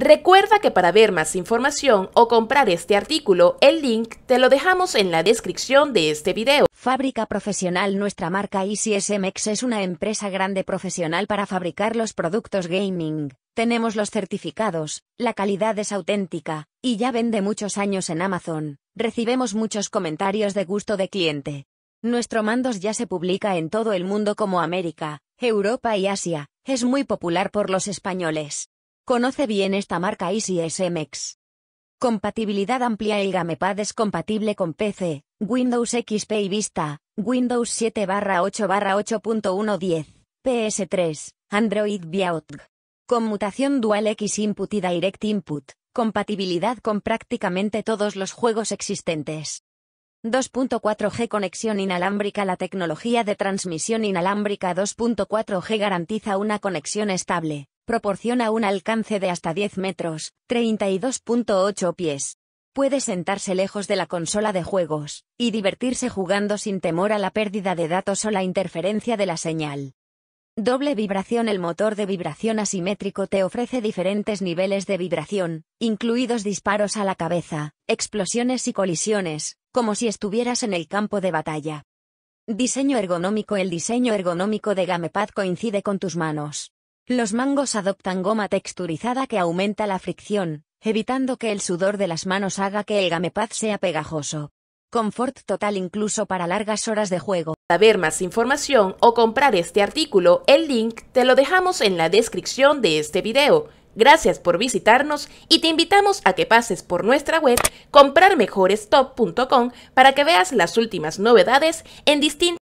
Recuerda que para ver más información o comprar este artículo, el link te lo dejamos en la descripción de este video. Fábrica profesional Nuestra marca ECSMX es una empresa grande profesional para fabricar los productos gaming. Tenemos los certificados, la calidad es auténtica, y ya vende muchos años en Amazon. Recibemos muchos comentarios de gusto de cliente. Nuestro mandos ya se publica en todo el mundo como América, Europa y Asia. Es muy popular por los españoles. Conoce bien esta marca Easy SMX. Compatibilidad amplia El Gamepad es compatible con PC, Windows XP y Vista, Windows 7 8 8.110, PS3, Android Via Conmutación Dual X Input y Direct Input, compatibilidad con prácticamente todos los juegos existentes. 2.4G Conexión inalámbrica La tecnología de transmisión inalámbrica 2.4G garantiza una conexión estable, proporciona un alcance de hasta 10 metros, 32.8 pies. Puede sentarse lejos de la consola de juegos, y divertirse jugando sin temor a la pérdida de datos o la interferencia de la señal. Doble vibración El motor de vibración asimétrico te ofrece diferentes niveles de vibración, incluidos disparos a la cabeza, explosiones y colisiones, como si estuvieras en el campo de batalla. Diseño ergonómico El diseño ergonómico de Gamepad coincide con tus manos. Los mangos adoptan goma texturizada que aumenta la fricción, evitando que el sudor de las manos haga que el gamepad sea pegajoso. Confort total incluso para largas horas de juego. Para ver más información o comprar este artículo, el link te lo dejamos en la descripción de este video. Gracias por visitarnos y te invitamos a que pases por nuestra web comprarmejorestop.com para que veas las últimas novedades en distintos